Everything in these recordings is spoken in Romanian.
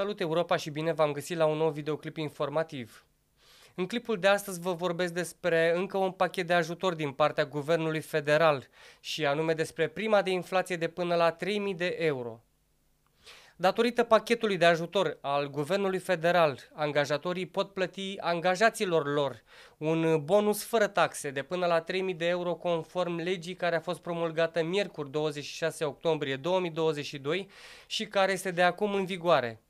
Salut Europa și bine v-am găsit la un nou videoclip informativ. În clipul de astăzi vă vorbesc despre încă un pachet de ajutor din partea Guvernului Federal și anume despre prima de inflație de până la 3000 de euro. Datorită pachetului de ajutor al Guvernului Federal, angajatorii pot plăti angajaților lor un bonus fără taxe de până la 3000 de euro conform legii care a fost promulgată miercuri 26 octombrie 2022 și care este de acum în vigoare.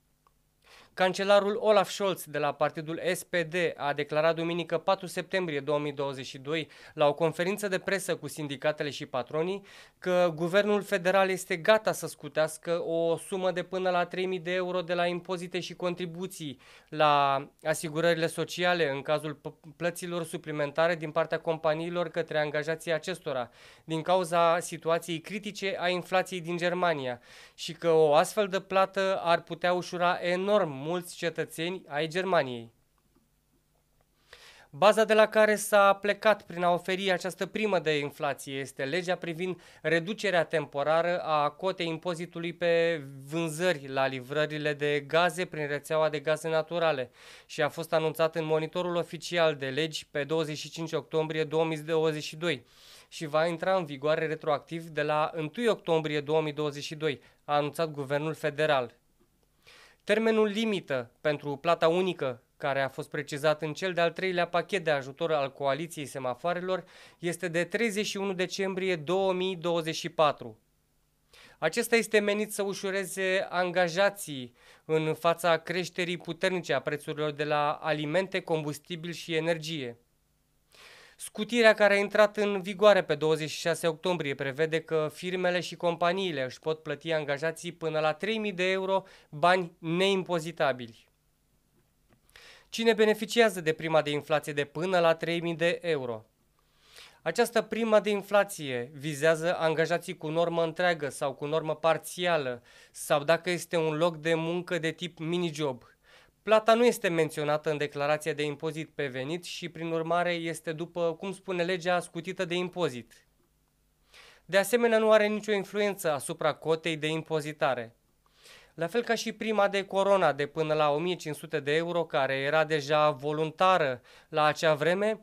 Cancelarul Olaf Scholz de la partidul SPD a declarat duminică 4 septembrie 2022 la o conferință de presă cu sindicatele și patronii că guvernul federal este gata să scutească o sumă de până la 3.000 de euro de la impozite și contribuții la asigurările sociale în cazul plăților suplimentare din partea companiilor către angajații acestora din cauza situației critice a inflației din Germania și că o astfel de plată ar putea ușura enorm mulți cetățeni ai Germaniei. Baza de la care s-a plecat prin a oferi această primă de inflație este legea privind reducerea temporară a cotei impozitului pe vânzări la livrările de gaze prin rețeaua de gaze naturale și a fost anunțat în monitorul oficial de legi pe 25 octombrie 2022 și va intra în vigoare retroactiv de la 1 octombrie 2022, a anunțat Guvernul Federal. Termenul limită pentru plata unică, care a fost precizat în cel de-al treilea pachet de ajutor al Coaliției Semafoarelor este de 31 decembrie 2024. Acesta este menit să ușureze angajații în fața creșterii puternice a prețurilor de la alimente, combustibil și energie. Scutirea care a intrat în vigoare pe 26 octombrie prevede că firmele și companiile își pot plăti angajații până la 3.000 de euro bani neimpozitabili. Cine beneficiază de prima de inflație de până la 3.000 de euro? Această prima de inflație vizează angajații cu normă întreagă sau cu normă parțială sau dacă este un loc de muncă de tip mini-job – Plata nu este menționată în declarația de impozit pe venit și, prin urmare, este, după cum spune legea, scutită de impozit. De asemenea, nu are nicio influență asupra cotei de impozitare. La fel ca și prima de corona de până la 1500 de euro, care era deja voluntară la acea vreme,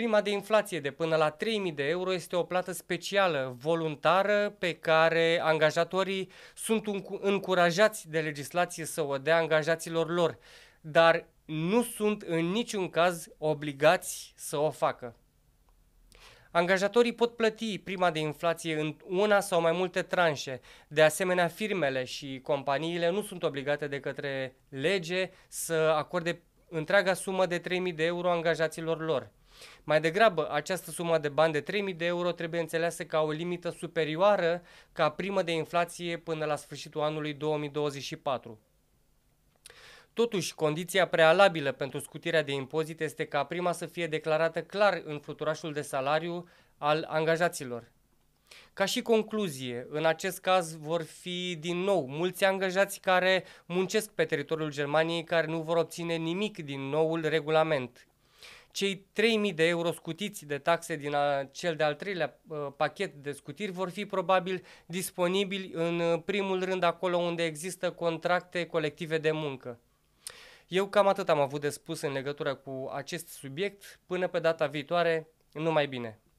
Prima de inflație de până la 3.000 de euro este o plată specială, voluntară, pe care angajatorii sunt încurajați de legislație să o dea angajaților lor, dar nu sunt în niciun caz obligați să o facă. Angajatorii pot plăti prima de inflație în una sau mai multe tranșe. De asemenea, firmele și companiile nu sunt obligate de către lege să acorde întreaga sumă de 3.000 de euro angajaților lor. Mai degrabă, această sumă de bani de 3.000 de euro trebuie înțeleasă ca o limită superioară ca primă de inflație până la sfârșitul anului 2024. Totuși, condiția prealabilă pentru scutirea de impozit este ca prima să fie declarată clar în fluturașul de salariu al angajaților. Ca și concluzie, în acest caz vor fi din nou mulți angajați care muncesc pe teritoriul Germaniei care nu vor obține nimic din noul regulament. Cei 3.000 de euro scutiți de taxe din a, cel de-al treilea uh, pachet de scutiri vor fi probabil disponibili în uh, primul rând acolo unde există contracte colective de muncă. Eu cam atât am avut de spus în legătură cu acest subiect. Până pe data viitoare, numai bine!